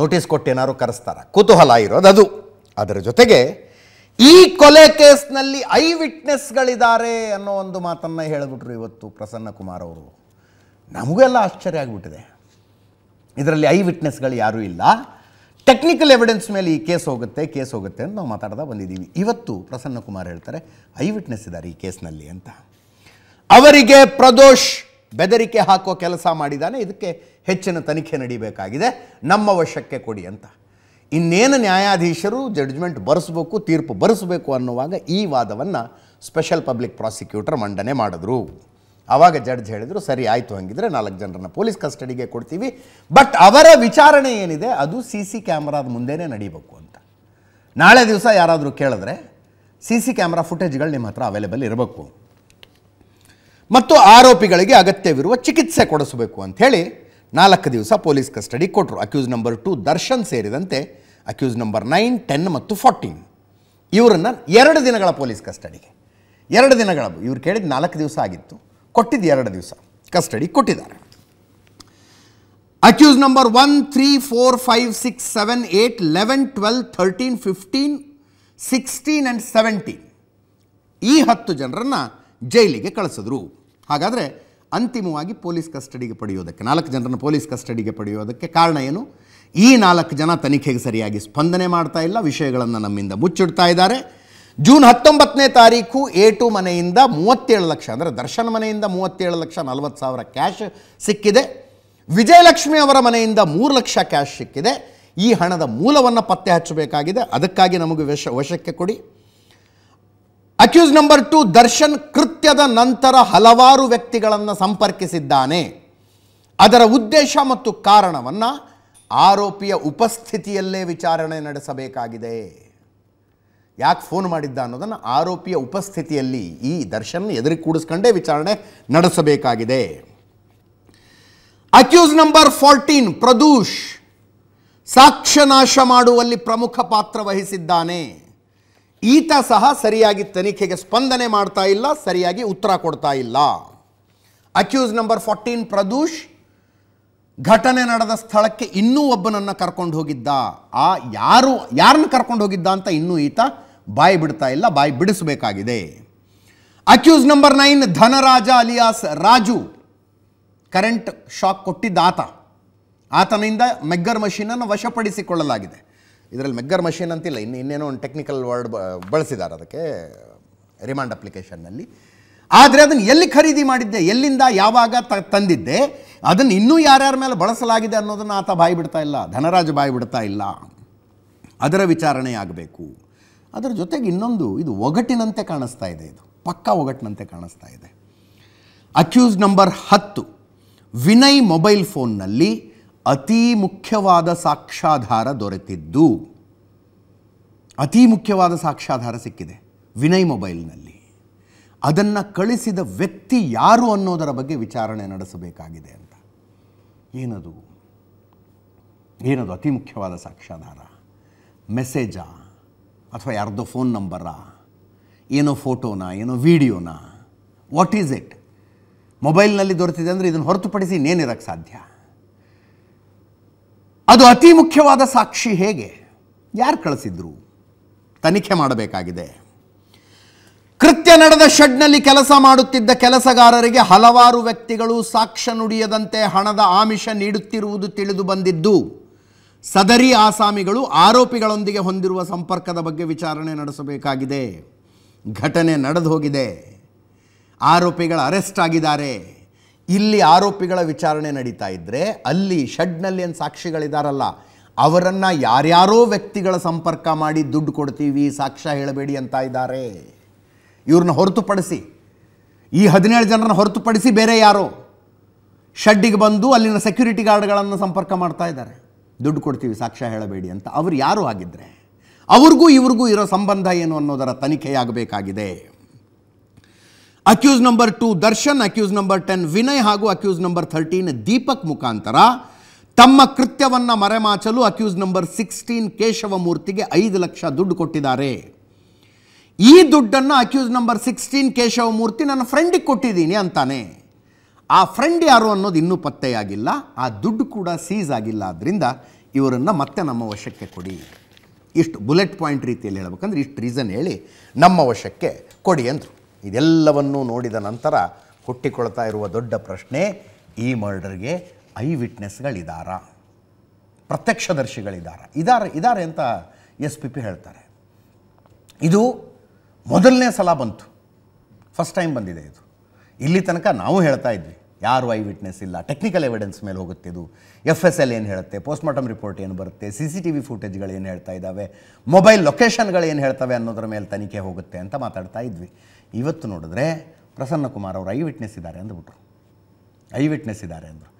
notice ಕೊಟ್ಟೇನಾದ್ರು ಕರೆಸ್ತಾರ ಕುತೂಹಲ ಇರೋದು ಅದು ಅದರ ಜೊತೆಗೆ ಈ ಕೊಲೆ ಕೇಸ್ನಲ್ಲಿ ಐ ವಿಟ್ನೆಸ್ಗಳಿದ್ದಾರೆ ಅನ್ನೋ ಒಂದು ಮಾತನ್ನು ಹೇಳಿಬಿಟ್ರು ಇವತ್ತು ಪ್ರಸನ್ನ ಕುಮಾರ್ ಅವರು ಎಲ್ಲ ಆಶ್ಚರ್ಯ ಆಗಿಬಿಟ್ಟಿದೆ ಇದರಲ್ಲಿ ಐ ವಿಟ್ನೆಸ್ಗಳು ಯಾರೂ ಇಲ್ಲ ಟೆಕ್ನಿಕಲ್ ಎವಿಡೆನ್ಸ್ ಮೇಲೆ ಈ ಕೇಸ್ ಹೋಗುತ್ತೆ ಕೇಸ್ ಹೋಗುತ್ತೆ ಅಂತ ನಾವು ಮಾತಾಡ್ತಾ ಬಂದಿದ್ದೀವಿ ಇವತ್ತು ಪ್ರಸನ್ನ ಕುಮಾರ್ ಹೇಳ್ತಾರೆ ಐ ವಿಟ್ನೆಸ್ ಇದ್ದಾರೆ ಈ ಕೇಸ್ನಲ್ಲಿ ಅಂತ ಅವರಿಗೆ ಪ್ರದೋಷ್ ಬೆದರಿಕೆ ಹಾಕೋ ಕೆಲಸ ಮಾಡಿದಾನೆ ಇದಕ್ಕೆ ಹೆಚ್ಚಿನ ತನಿಖೆ ನಡೀಬೇಕಾಗಿದೆ ನಮ್ಮ ವಶಕ್ಕೆ ಕೊಡಿ ಅಂತ ಇನ್ನೇನು ನ್ಯಾಯಾಧೀಶರು ಜಡ್ಜ್ಮೆಂಟ್ ಬರೆಸಬೇಕು ತೀರ್ಪು ಬರೆಸಬೇಕು ಅನ್ನುವಾಗ ಈ ವಾದವನ್ನು ಸ್ಪೆಷಲ್ ಪಬ್ಲಿಕ್ ಪ್ರಾಸಿಕ್ಯೂಟರ್ ಮಂಡನೆ ಮಾಡಿದ್ರು ಆವಾಗ ಜಡ್ಜ್ ಹೇಳಿದರು ಸರಿ ಆಯಿತು ಹಂಗಿದ್ರೆ ನಾಲ್ಕು ಜನರನ್ನು ಪೊಲೀಸ್ ಕಸ್ಟಡಿಗೆ ಕೊಡ್ತೀವಿ ಬಟ್ ಅವರ ವಿಚಾರಣೆ ಏನಿದೆ ಅದು ಸಿ ಸಿ ಕ್ಯಾಮ್ರಾದ ಮುಂದೆನೇ ನಡೀಬೇಕು ಅಂತ ನಾಳೆ ದಿವಸ ಯಾರಾದರೂ ಕೇಳಿದ್ರೆ ಸಿ ಸಿ ಕ್ಯಾಮ್ರಾ ಫುಟೇಜ್ಗಳು ನಿಮ್ಮ ಹತ್ರ ಅವೈಲೇಬಲ್ ಇರಬೇಕು ಮತ್ತು ಆರೋಪಿಗಳಿಗೆ ಅಗತ್ಯವಿರುವ ಚಿಕಿತ್ಸೆ ಕೊಡಿಸಬೇಕು ಅಂಥೇಳಿ ನಾಲ್ಕು ದಿವಸ ಪೊಲೀಸ್ ಕಸ್ಟಡಿ ಕೊಟ್ಟರು ಅಕ್ಯೂಸ್ ನಂಬರ್ ಟು ದರ್ಶನ್ ಸೇರಿದಂತೆ ಅಕ್ಯೂಸ್ ನಂಬರ್ ನೈನ್ ಟೆನ್ ಮತ್ತು ಫೋರ್ಟೀನ್ ಇವರನ್ನು ಎರಡು ದಿನಗಳ ಪೊಲೀಸ್ ಕಸ್ಟಡಿಗೆ ಎರಡು ದಿನಗಳ ಇವ್ರು ಕೇಳಿದ ನಾಲ್ಕು ದಿವಸ ಆಗಿತ್ತು ಕೊಟ್ಟಿದ್ದು ಎರಡು ದಿವಸ ಕಸ್ಟಡಿ ಕೊಟ್ಟಿದ್ದಾರೆ accused number one three four five six seven eight eleven twelve thirteen fifteen sixteen and seventeen ಈ ಹತ್ತು ಜನರನ್ನು ಜೈಲಿಗೆ ಕಳಿಸಿದ್ರು ಹಾಗಾದರೆ ಅಂತಿಮವಾಗಿ ಪೊಲೀಸ್ ಕಸ್ಟಡಿಗೆ ಪಡೆಯೋದಕ್ಕೆ ನಾಲ್ಕು ಜನರನ್ನು ಪೊಲೀಸ್ ಕಸ್ಟಡಿಗೆ ಪಡೆಯೋದಕ್ಕೆ ಕಾರಣ ಏನು ಈ ನಾಲ್ಕು ಜನ ತನಿಖೆಗೆ ಸರಿಯಾಗಿ ಸ್ಪಂದನೆ ಮಾಡ್ತಾ ಇಲ್ಲ ವಿಷಯಗಳನ್ನು ನಮ್ಮಿಂದ ಮುಚ್ಚಿಡ್ತಾ ಇದ್ದಾರೆ ಜೂನ್ ಹತ್ತೊಂಬತ್ತನೇ ತಾರೀಕು ಎ ಟು ಮನೆಯಿಂದ ಮೂವತ್ತೇಳು ಲಕ್ಷ ಅಂದರೆ ದರ್ಶನ್ ಮನೆಯಿಂದ ಮೂವತ್ತೇಳು ಲಕ್ಷ ನಲವತ್ತು ಸಾವಿರ ಕ್ಯಾಶ್ ಸಿಕ್ಕಿದೆ ವಿಜಯಲಕ್ಷ್ಮಿ ಅವರ ಮನೆಯಿಂದ ಮೂರು ಲಕ್ಷ ಕ್ಯಾಶ್ ಸಿಕ್ಕಿದೆ ಈ ಹಣದ ಮೂಲವನ್ನು ಪತ್ತೆ ಹಚ್ಚಬೇಕಾಗಿದೆ ಅದಕ್ಕಾಗಿ ನಮಗೆ ವಶ ವಶಕ್ಕೆ ಕೊಡಿ ಅಕ್ಯೂಸ್ ನಂಬರ್ ಟು ದರ್ಶನ್ ಕೃತ್ಯದ ನಂತರ ಹಲವಾರು ವ್ಯಕ್ತಿಗಳನ್ನು ಸಂಪರ್ಕಿಸಿದ್ದಾನೆ ಅದರ ಉದ್ದೇಶ ಮತ್ತು ಕಾರಣವನ್ನು ಆರೋಪಿಯ ಉಪಸ್ಥಿತಿಯಲ್ಲೇ ವಿಚಾರಣೆ ನಡೆಸಬೇಕಾಗಿದೆ ಯಾಕೆ ಫೋನ್ ಮಾಡಿದ್ದ ಅನ್ನೋದನ್ನು ಆರೋಪಿಯ ಉಪಸ್ಥಿತಿಯಲ್ಲಿ ಈ ದರ್ಶನ್ ಎದುರಿ ಕೂಡಿಸ್ಕೊಂಡೇ ವಿಚಾರಣೆ ನಡೆಸಬೇಕಾಗಿದೆ ಅಕ್ಯೂಸ್ ನಂಬರ್ ಫೋರ್ಟೀನ್ ಪ್ರದೂಷ್ ಸಾಕ್ಷ್ಯನಾಶ ಮಾಡುವಲ್ಲಿ ಪ್ರಮುಖ ಪಾತ್ರ ವಹಿಸಿದ್ದಾನೆ ಈತ ಸಹ ಸರಿಯಾಗಿ ತನಿಖೆಗೆ ಸ್ಪಂದನೆ ಮಾಡ್ತಾ ಇಲ್ಲ ಸರಿಯಾಗಿ ಉತ್ತರ ಕೊಡ್ತಾ ಇಲ್ಲ ಅಕ್ಯೂಸ್ ನಂಬರ್ ಫೋರ್ಟೀನ್ ಪ್ರದೂಷ್ ಘಟನೆ ನಡೆದ ಸ್ಥಳಕ್ಕೆ ಇನ್ನೂ ಒಬ್ಬನನ್ನು ಕರ್ಕೊಂಡು ಹೋಗಿದ್ದ ಆ ಯಾರು ಯಾರನ್ನು ಕರ್ಕೊಂಡು ಹೋಗಿದ್ದ ಅಂತ ಇನ್ನೂ ಈತ ಬಾಯಿ ಬಿಡ್ತಾ ಇಲ್ಲ ಬಾಯಿ ಬಿಡಿಸಬೇಕಾಗಿದೆ accused number nine Dhanaraj alias Raju current shock ಕೊಟ್ಟಿದ್ದ ಆತ ಆತನಿಂದ ಮೆಗ್ಗರ್ ಮಷೀನನ್ನು ವಶಪಡಿಸಿಕೊಳ್ಳಲಾಗಿದೆ ಇದರಲ್ಲಿ ಮೆಗ್ಗರ್ ಮಷೀನ್ ಅಂತಿಲ್ಲ ಇನ್ನು ಇನ್ನೇನೋ ಒಂದು ಟೆಕ್ನಿಕಲ್ ವರ್ಡ್ ಬಳಸಿದ್ದಾರೆ ಅದಕ್ಕೆ ರಿಮಾಂಡ್ ಅಪ್ಲಿಕೇಶನ್ನಲ್ಲಿ ಆದರೆ ಅದನ್ನು ಎಲ್ಲಿ ಖರೀದಿ ಮಾಡಿದ್ದೆ ಎಲ್ಲಿಂದ ಯಾವಾಗ ತ ತಂದಿದ್ದೆ ಅದನ್ನು ಇನ್ನೂ ಯಾರ್ಯಾರ ಮೇಲೆ ಬಳಸಲಾಗಿದೆ ಅನ್ನೋದನ್ನು ಆತ ಬಾಯಿ ಬಿಡ್ತಾ ಇಲ್ಲ ಧನರಾಜ್ ಬಾಯಿ ಬಿಡ್ತಾ ಇಲ್ಲ ಅದರ ವಿಚಾರಣೆ ಆಗಬೇಕು ಅದರ ಜೊತೆಗೆ ಇನ್ನೊಂದು ಇದು ಒಗಟಿನಂತೆ ಕಾಣಿಸ್ತಾ ಇದೆ ಇದು ಪಕ್ಕಾ ಒಗಟಿನಂತೆ ಕಾಣಿಸ್ತಾ ಇದೆ ಅಕ್ಯೂಸ್ ನಂಬರ್ ಹತ್ತು ವಿನಯ್ ಮೊಬೈಲ್ ಫೋನ್ನಲ್ಲಿ ಅತೀ ಮುಖ್ಯವಾದ ಸಾಕ್ಷ್ಯಾಧಾರ ದೊರೆತಿದ್ದು ಅತೀ ಮುಖ್ಯವಾದ ಸಾಕ್ಷ್ಯಾಧಾರ ಸಿಕ್ಕಿದೆ ವಿನಯ್ ಮೊಬೈಲ್ನಲ್ಲಿ ಅದನ್ನು ಕಳಿಸಿದ ವ್ಯಕ್ತಿ ಯಾರು ಅನ್ನೋದರ ಬಗ್ಗೆ ವಿಚಾರಣೆ ನಡೆಸಬೇಕಾಗಿದೆ ಅಂತ ಏನದು ಏನದು ಅತಿ ಮುಖ್ಯವಾದ ಸಾಕ್ಷ್ಯಾಧಾರ ಮೆಸೇಜಾ ಅಥವಾ ಯಾರ್ದೋ ಫೋನ್ ನಂಬರಾ ಏನೋ ಫೋಟೋನಾ ಏನೋ ವಿಡಿಯೋನಾ ವಾಟ್ ಈಸ್ ಇಟ್ ಮೊಬೈಲ್ನಲ್ಲಿ ದೊರೆತಿದೆ ಅಂದರೆ ಇದನ್ನು ಹೊರತುಪಡಿಸಿ ಇನ್ನೇನಿರೋಕ್ಕೆ ಸಾಧ್ಯ ಅದು ಅತಿ ಮುಖ್ಯವಾದ ಸಾಕ್ಷಿ ಹೇಗೆ ಯಾರು ಕಳಿಸಿದ್ರು ತನಿಖೆ ಮಾಡಬೇಕಾಗಿದೆ ಕೃತ್ಯ ನಡೆದ ಶೆಡ್ನಲ್ಲಿ ಕೆಲಸ ಮಾಡುತ್ತಿದ್ದ ಕೆಲಸಗಾರರಿಗೆ ಹಲವಾರು ವ್ಯಕ್ತಿಗಳು ಸಾಕ್ಷ್ಯ ನುಡಿಯದಂತೆ ಹಣದ ಆಮಿಷ ನೀಡುತ್ತಿರುವುದು ತಿಳಿದು ಬಂದಿದ್ದು ಸದರಿ ಆಸಾಮಿಗಳು ಆರೋಪಿಗಳೊಂದಿಗೆ ಹೊಂದಿರುವ ಸಂಪರ್ಕದ ಬಗ್ಗೆ ವಿಚಾರಣೆ ನಡೆಸಬೇಕಾಗಿದೆ ಘಟನೆ ನಡೆದು ಹೋಗಿದೆ ಆರೋಪಿಗಳು ಅರೆಸ್ಟ್ ಆಗಿದ್ದಾರೆ ಇಲ್ಲಿ ಆರೋಪಿಗಳ ವಿಚಾರಣೆ ನಡೀತಾ ಇದ್ದರೆ ಅಲ್ಲಿ ಷಡ್ನಲ್ಲಿ ಏನು ಸಾಕ್ಷಿಗಳಿದಾರಲ್ಲ ಅವರನ್ನು ಯಾರ್ಯಾರೋ ವ್ಯಕ್ತಿಗಳ ಸಂಪರ್ಕ ಮಾಡಿ ದುಡ್ಡು ಕೊಡ್ತೀವಿ ಸಾಕ್ಷ್ಯ ಹೇಳಬೇಡಿ ಅಂತ ಇದ್ದಾರೆ ಇವ್ರನ್ನ ಹೊರತುಪಡಿಸಿ ಈ ಹದಿನೇಳು ಜನರನ್ನ ಹೊರತುಪಡಿಸಿ ಬೇರೆ ಯಾರೋ ಶಡ್ಡಿಗೆ ಬಂದು ಅಲ್ಲಿನ ಸೆಕ್ಯೂರಿಟಿ ಗಾರ್ಡ್ಗಳನ್ನು ಸಂಪರ್ಕ ಮಾಡ್ತಾ ಇದ್ದಾರೆ ದುಡ್ಡು ಕೊಡ್ತೀವಿ ಸಾಕ್ಷ್ಯ ಹೇಳಬೇಡಿ ಅಂತ ಅವರು ಯಾರು ಆಗಿದ್ದರೆ ಅವ್ರಿಗೂ ಇವ್ರಿಗೂ ಇರೋ ಸಂಬಂಧ ಏನು ಅನ್ನೋದರ ತನಿಖೆಯಾಗಬೇಕಾಗಿದೆ accused number two Darshan accused number ten Vinay ಹಾಗೂ ಅಕ್ಯೂಸ್ ನಂಬರ್ ಥರ್ಟೀನ್ ದೀಪಕ್ ಮುಖಾಂತರ ತಮ್ಮ ಕೃತ್ಯವನ್ನು ಮರೆಮಾಚಲು ಅಕ್ಯೂಸ್ ನಂಬರ್ ಸಿಕ್ಸ್ಟೀನ್ ಮೂರ್ತಿಗೆ ಐದು ಲಕ್ಷ ದುಡ್ಡು ಕೊಟ್ಟಿದ್ದಾರೆ ಈ ದುಡ್ಡನ್ನು ಅಕ್ಯೂಸ್ ನಂಬರ್ ಸಿಕ್ಸ್ಟೀನ್ ಮೂರ್ತಿ ನನ್ನ ಫ್ರೆಂಡಿಗೆ ಕೊಟ್ಟಿದ್ದೀನಿ ಅಂತಾನೆ ಆ ಫ್ರೆಂಡ್ ಯಾರು ಅನ್ನೋದು ಇನ್ನೂ ಪತ್ತೆಯಾಗಿಲ್ಲ ಆ ದುಡ್ಡು ಕೂಡ ಸೀಸ್ ಆಗಿಲ್ಲ ಆದ್ದರಿಂದ ಇವರನ್ನು ಮತ್ತೆ ನಮ್ಮ ವಶಕ್ಕೆ ಕೊಡಿ ಇಷ್ಟು ಬುಲೆಟ್ ಪಾಯಿಂಟ್ ರೀತಿಯಲ್ಲಿ ಹೇಳಬೇಕಂದ್ರೆ ಇಷ್ಟು ರೀಸನ್ ಹೇಳಿ ನಮ್ಮ ವಶಕ್ಕೆ ಕೊಡಿ ಅಂದರು ಇದೆಲ್ಲವನ್ನೂ ನೋಡಿದ ನಂತರ ಹುಟ್ಟಿಕೊಳ್ತಾ ಇರುವ ದೊಡ್ಡ ಪ್ರಶ್ನೆ ಈ ಮರ್ಡರ್ಗೆ ಐ ವಿಟ್ನೆಸ್ಗಳಿದಾರ ಪ್ರತ್ಯಕ್ಷದರ್ಶಿಗಳಿದಾರ ಇದಾರೆ ಇದಾರೆ ಅಂತ ಎಸ್ ಪಿ ಪಿ ಹೇಳ್ತಾರೆ ಇದು ಮೊದಲನೇ ಸಲ ಬಂತು ಫಸ್ಟ್ ಟೈಮ್ ಬಂದಿದೆ ಇದು ಇಲ್ಲಿ ತನಕ ನಾವು ಹೇಳ್ತಾ ಇದ್ವಿ ಯಾರು ಐ ವಿಟ್ನೆಸ್ ಇಲ್ಲ ಟೆಕ್ನಿಕಲ್ ಎವಿಡೆನ್ಸ್ ಮೇಲೆ ಹೋಗುತ್ತೆ ಇದು ಎಫ್ ಎಸ್ ಎಲ್ ಏನು ಹೇಳುತ್ತೆ ಮಾರ್ಟಮ್ ರಿಪೋರ್ಟ್ ಏನು ಬರುತ್ತೆ ಸಿ ಸಿ ಟಿ ವಿ ಫುಟೇಜ್ಗಳು ಏನು ಹೇಳ್ತಾ ಇದ್ದಾವೆ ಮೊಬೈಲ್ ಲೊಕೇಶನ್ಗಳು ಏನು ಹೇಳ್ತವೆ ಅನ್ನೋದ್ರ ಮೇಲೆ ತನಿಖೆ ಹೋಗುತ್ತೆ ಅಂತ ಮಾತಾಡ್ತಾ ಇದ್ವಿ ಇವತ್ತು ನೋಡಿದ್ರೆ ಪ್ರಸನ್ನಕುಮಾರ್ ಅವರು ಐ ವಿಟ್ನೆಸ್ ಇದ್ದಾರೆ ಅಂದ್ಬಿಟ್ರು ಐ ವಿಟ್ನೆಸ್ ಇದ್ದಾರೆ ಅಂದರು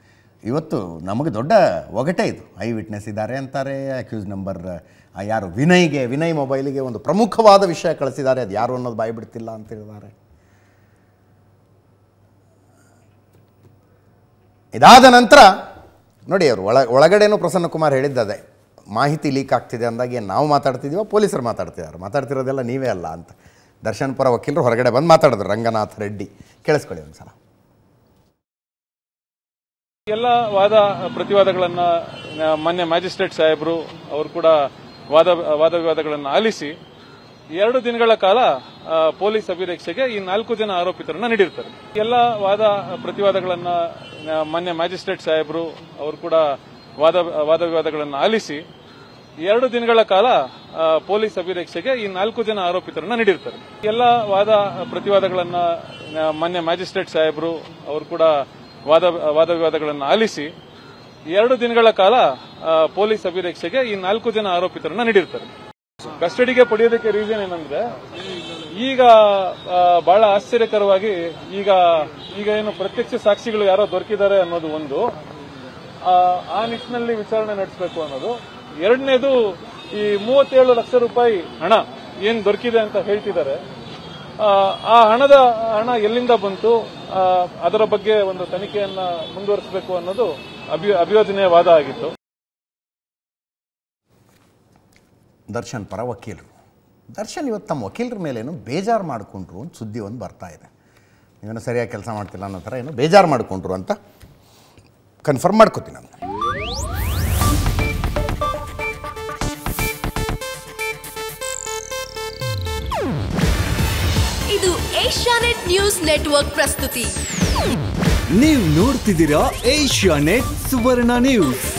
ಇವತ್ತು ನಮಗೆ ದೊಡ್ಡ ಒಗಟೆ ಇದು ಐ ವಿಟ್ನೆಸ್ ಇದ್ದಾರೆ ಅಂತಾರೆ ಅಕ್ಯೂಸ್ ನಂಬರ್ ಯಾರು ವಿನಯ್ಗೆ ವಿನಯ್ ಮೊಬೈಲಿಗೆ ಒಂದು ಪ್ರಮುಖವಾದ ವಿಷಯ ಕಳಿಸಿದ್ದಾರೆ ಅದು ಯಾರು ಅನ್ನೋದು ಬಾಯಿ ಬಿಡ್ತಿಲ್ಲ ಅಂತ ಹೇಳಿದ್ದಾರೆ ಇದಾದ ನಂತರ ನೋಡಿ ಅವರು ಒಳ ಒಳಗಡೆನೂ ಕುಮಾರ್ ಹೇಳಿದ್ದದೆ ಮಾಹಿತಿ ಲೀಕ್ ಆಗ್ತಿದೆ ಏನು ನಾವು ಮಾತಾಡ್ತಿದ್ದೀವೋ ಪೊಲೀಸರು ಮಾತಾಡ್ತಿದ್ದಾರೆ ಮಾತಾಡ್ತಿರೋದೆಲ್ಲ ನೀವೇ ಅಲ್ಲ ಅಂತ ದರ್ಶನ್ಪುರ ವಕೀಲರು ಹೊರಗಡೆ ಬಂದು ಮಾತಾಡಿದ್ರು ರಂಗನಾಥ್ ರೆಡ್ಡಿ ಕೇಳಿಸ್ಕೊಳ್ಳಿ ಒಂದು ಸಲ ಎಲ್ಲ ವಾದ ಪ್ರತಿವಾದಗಳನ್ನ ಮಾನ್ಯ ಮ್ಯಾಜಿಸ್ಟ್ರೇಟ್ ಸಾಹೇಬರು ಅವರು ಕೂಡ ವಾದ ವಾದ ವಿವಾದಗಳನ್ನು ಆಲಿಸಿ ಎರಡು ದಿನಗಳ ಕಾಲ ಪೊಲೀಸ್ ಅಭಿರೀಕ್ಷೆಗೆ ಈ ನಾಲ್ಕು ಜನ ಆರೋಪಿತರನ್ನ ನೀಡಿರ್ತಾರೆ ಎಲ್ಲ ವಾದ ಪ್ರತಿವಾದಗಳನ್ನ ಮಾನ್ಯ ಮ್ಯಾಜಿಸ್ಟ್ರೇಟ್ ಸಾಹೇಬರು ಅವರು ಕೂಡ ವಾದ ವಾದ ವಿವಾದಗಳನ್ನು ಆಲಿಸಿ ಎರಡು ದಿನಗಳ ಕಾಲ ಪೊಲೀಸ್ ಅಭಿರಕ್ಷೆಗೆ ಈ ನಾಲ್ಕು ಜನ ಆರೋಪಿತರನ್ನ ನೀಡಿರ್ತಾರೆ ಎಲ್ಲ ವಾದ ಪ್ರತಿವಾದಗಳನ್ನ ಮಾನ್ಯ ಮ್ಯಾಜಿಸ್ಟ್ರೇಟ್ ಸಾಹೇಬರು ಅವರು ಕೂಡ ವಾದ ವಾದ ವಿವಾದಗಳನ್ನು ಆಲಿಸಿ ಎರಡು ದಿನಗಳ ಕಾಲ ಪೊಲೀಸ್ ಅಭಿರಕ್ಷೆಗೆ ಈ ನಾಲ್ಕು ಜನ ಆರೋಪಿತರನ್ನ ನೀಡಿರ್ತಾರೆ ಕಸ್ಟಡಿಗೆ ಪಡೆಯೋದಕ್ಕೆ ರೀಸನ್ ಏನಂದ್ರೆ ಈಗ ಬಹಳ ಆಶ್ಚರ್ಯಕರವಾಗಿ ಈಗ ಈಗ ಏನು ಪ್ರತ್ಯಕ್ಷ ಸಾಕ್ಷಿಗಳು ಯಾರೋ ದೊರಕಿದ್ದಾರೆ ಅನ್ನೋದು ಒಂದು ಆ ನಿಟ್ಟಿನಲ್ಲಿ ವಿಚಾರಣೆ ನಡೆಸಬೇಕು ಅನ್ನೋದು ಎರಡನೇದು ಈ ಮೂವತ್ತೇಳು ಲಕ್ಷ ರೂಪಾಯಿ ಹಣ ಏನು ದೊರಕಿದೆ ಅಂತ ಹೇಳ್ತಿದ್ದಾರೆ ಆ ಹಣದ ಹಣ ಎಲ್ಲಿಂದ ಬಂತು ಅದರ ಬಗ್ಗೆ ಒಂದು ತನಿಖೆಯನ್ನ ಮುಂದುವರಿಸಬೇಕು ಅನ್ನೋದು ಅಭಿಯೋಜನೆಯ ವಾದ ಆಗಿತ್ತು ದರ್ಶನ್ ಪರ ವಕೀಲರು ದರ್ಶನ್ ಇವತ್ತು ತಮ್ಮ ವಕೀಲರ ಮೇಲೇನು ಬೇಜಾರು ಮಾಡಿಕೊಂಡ್ರು ಅಂತ ಸುದ್ದಿ ಒಂದು ಬರ್ತಾ ಇದೆ ನೀವೇನೋ ಸರಿಯಾಗಿ ಕೆಲಸ ಮಾಡ್ತಿಲ್ಲ ಅನ್ನೋ ಥರ ಏನು ಬೇಜಾರು ಮಾಡಿಕೊಂಡ್ರು ಅಂತ ಕನ್ಫರ್ಮ್ ಮಾಡ್ಕೋತೀನಿ ನಾನು ಇದು ಏಷ್ಯಾನೆಟ್ ನ್ಯೂಸ್ ನೆಟ್ವರ್ಕ್ ಪ್ರಸ್ತುತಿ ನೀವು ನೋಡ್ತಿದ್ದೀರಾ ಏಷ್ಯಾನೆಟ್ ಸುವರ್ಣ ನ್ಯೂಸ್